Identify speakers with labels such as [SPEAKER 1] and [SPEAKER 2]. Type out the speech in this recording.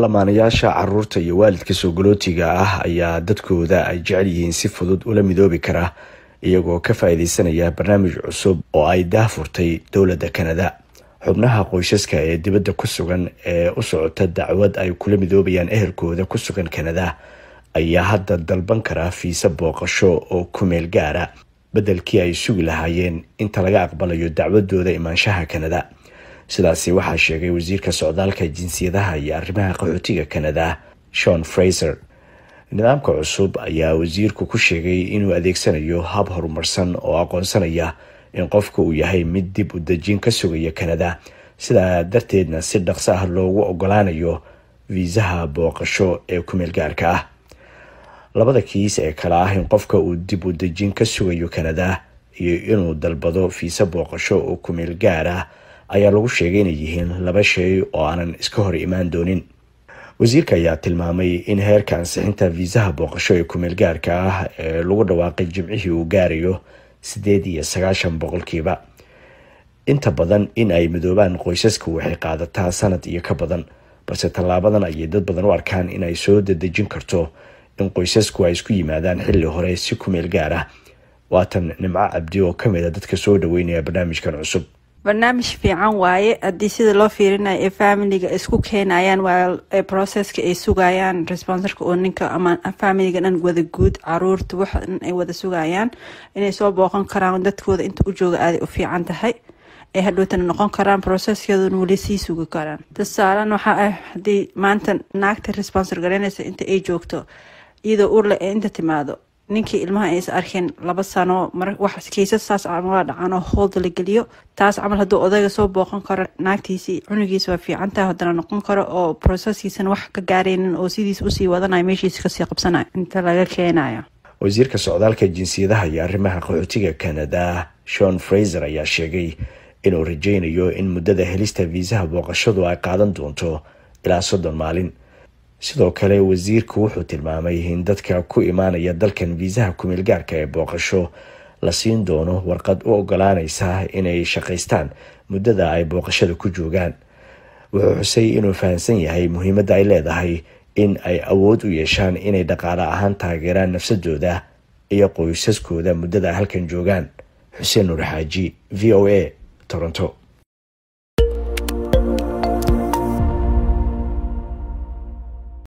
[SPEAKER 1] lamaanayaasha caruurta iyo waalidka soogolootiga ah ayaa dadkooda ay jecel yihiin si fudud ula midoobi kara iyagoo ka faa'iideysanaya barnaamij cusub oo ay daah furtay dowladda kanada xubnaha qoysaska ee dibadda ku sugan ee u socota dacwad ay kula midoobayaan ehelkooda ku sugan kanada ayaa hadda dalban kara fiise booqasho oo ku meel gaara beddelkii ay sugi lahaayeen inta laga aqbalayo dacwadooda imaanshaha kanada sidaasi waxaa sheegay wasiirka socdaalka jinsiyadaha iyo arrimaha qaxootiga kanada shon fraser nidaamka cusub ayaa wasiirku ku sheegay inuu adeegsanayo hab horumarsan oo aqoonsanaya in qofka uu yahay mid dib u dejin ka sugaya kanada sidaa darteedna si dhaqso ah loogu ogolaanayo viisaha booqasho ee kumeel gaarka ah labada kiis ee kale ah in qofka uu dib u dejin ka sugayo kanada iyo inuu dalbado fiisa booqasho oo kumeel gaar ah ayaa lagu sheegay inay yihiin laba shay oo aanan iska hor imaan doonin wasiirka ayaa tilmaamay in heerka ansixinta viisaha booqasho ee kumeelgaarka ah ee lagu dhawaaqay jimcihii uu gaarayo sideed iyo sagaashan boqolkiiba inta badan in ay midoobaan qoysaska waxay qaadataa sanad iyo ka badan balse tallaabadan ayay dad badan u arkaan inay soo dadejin karto in qoysasku ay isku yimaadaan xilli hore si kumeel gaar ah waatan nimco cabdi oo ka mid a ah dadka soo dhaweynaya barnaamijkan cusub
[SPEAKER 2] barnaamij fiican waaye haddii sida loo fiirinaya ee familiga isku keenayaan waa processka ay sugayaan responserka oo ninka ama familiga dhan wada guud caruurta waxan ay wada sugayaan inay soo booqan karaan dadkooda inta u jooga aaday u fiican tahay ay hadhowtana noqon karaan proceskeeduna weli sii sugi karaan tasaalan waxa ah haddii maanta naagta responsor garaynaysa inta ay joogto iyadoo urle ee inta timaado ninkii ilmaha ay is arkeen laba sano kiisas saas camalaa dhacaan oo hoolda la geliyo taas camal hadduu odayga soo booqan karo naagtiisii cunugiisa waa fiicantaha haddana noqon karo oo broseskiisana wax ka gaaraynin oo sidiis usii wadanaya meeshiisa kasii qabsanaya inta laga keenayo
[SPEAKER 1] wasiirka socdaalka jinsiyadaha iyo arrimaha qaxootiga canada shon fraiser ayaa sheegay inuu rajaynayo in muddada helista viisaha booqashadu ay qaadan doonto ilaa soddon maalin sidoo kale wasiirku wuxuu tilmaamay in dadka ku imaanaya dalkan fiisaha kumeelgaarka ee booqasho la siin doono warqad u ogolaaneysa inay shaqaystaan muddada ay booqashada ku joogaan wuxuu xusay inuu fahamsan yahay muhiimadda ay leedahay in ay awood u yeeshaan inay dhaqaale ahaan taageeraan nafsadooda iyo qoysaskooda muddada halkan joogaan xuseen nuur xaaji v o a toronto